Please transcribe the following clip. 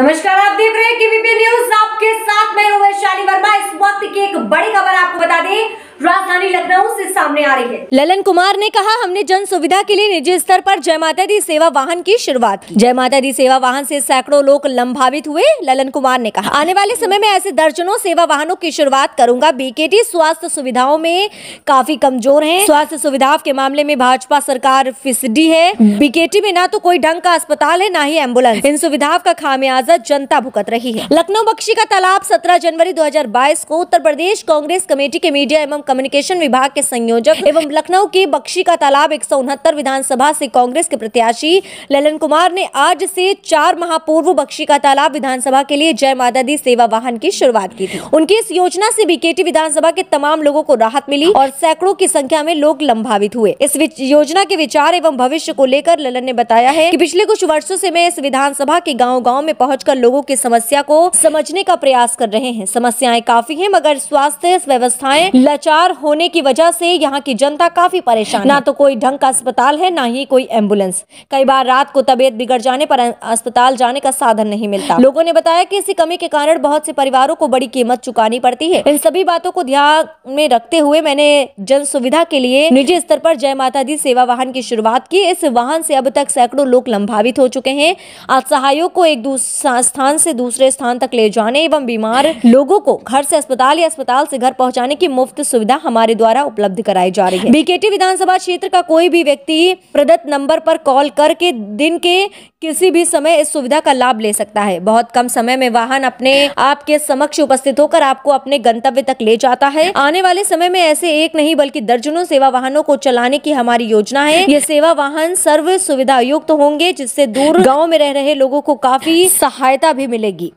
नमस्कार आप देख रहे हैं न्यूज आपके साथ मैं हूं वैशाली वर्मा इस वक्त की एक बड़ी खबर आपको बता दें राजधानी लखनऊ से सामने आ रही है ललन कुमार ने कहा हमने जन सुविधा के लिए निजी स्तर पर जय माता दी सेवा वाहन की शुरुआत की जय माता दी सेवा वाहन से सैकड़ों लोग लंबावित हुए ललन कुमार ने कहा आने वाले समय में ऐसे दर्जनों सेवा वाहनों की शुरुआत करूंगा बीकेटी स्वास्थ्य सुविधाओं में काफी कमजोर है स्वास्थ्य सुविधाओं के मामले में भाजपा सरकार फिसडी है बीकेटी में न तो कोई ढंग का अस्पताल है न ही एम्बुलेंस इन सुविधाओं का खामियाजा जनता भुगत रही है लखनऊ बख्शी का तालाब सत्रह जनवरी दो को उत्तर प्रदेश कांग्रेस कमेटी के मीडिया एवं कम्युनिकेशन विभाग के संयोजक एवं लखनऊ की बक्शी का तालाब एक विधानसभा से कांग्रेस के प्रत्याशी ललन कुमार ने आज से चार माह पूर्व बक्शी का तालाब विधानसभा के लिए जय माता दी सेवा वाहन की शुरुआत की थी उनकी इस योजना से बीकेटी विधानसभा के तमाम लोगों को राहत मिली और सैकड़ों की संख्या में लोग लंबावित हुए इस योजना के विचार एवं भविष्य को लेकर ललन ने बताया है की पिछले कुछ वर्षो ऐसी मैं इस विधानसभा के गाँव गाँव में पहुंचकर लोगों की समस्या को समझने का प्रयास कर रहे हैं समस्याएं काफी है मगर स्वास्थ्य व्यवस्थाएं लाचार लगातार होने की वजह से यहाँ की जनता काफी परेशान ना तो कोई ढंग का अस्पताल है ना ही कोई एम्बुलेंस कई बार रात को तबियत बिगड़ जाने पर अस्पताल जाने का साधन नहीं मिलता लोगों ने बताया की इसी कमी के कारण बहुत से परिवारों को बड़ी कीमत चुकानी पड़ती है इन सभी बातों को ध्यान में रखते हुए मैंने जन सुविधा के लिए निजी स्तर पर जय माता दी सेवा वाहन की शुरुआत की इस वाहन से अब तक सैकड़ों लोग लंबावित हो चुके हैं असहायों को एक स्थान से दूसरे स्थान तक ले जाने एवं बीमार लोगों को घर से अस्पताल या अस्पताल से घर पहुंचाने की मुफ्त सुविधा सुविधा हमारे द्वारा उपलब्ध कराई जा रही है बीकेटी विधानसभा क्षेत्र का कोई भी व्यक्ति प्रदत्त नंबर पर कॉल करके दिन के किसी भी समय इस सुविधा का लाभ ले सकता है बहुत कम समय में वाहन अपने आपके समक्ष उपस्थित होकर आपको अपने गंतव्य तक ले जाता है आने वाले समय में ऐसे एक नहीं बल्कि दर्जनों सेवा वाहनों को चलाने की हमारी योजना है ये सेवा वाहन सर्व सुविधा युक्त होंगे जिससे दूर गाँव में रह रहे लोगों को काफी सहायता भी मिलेगी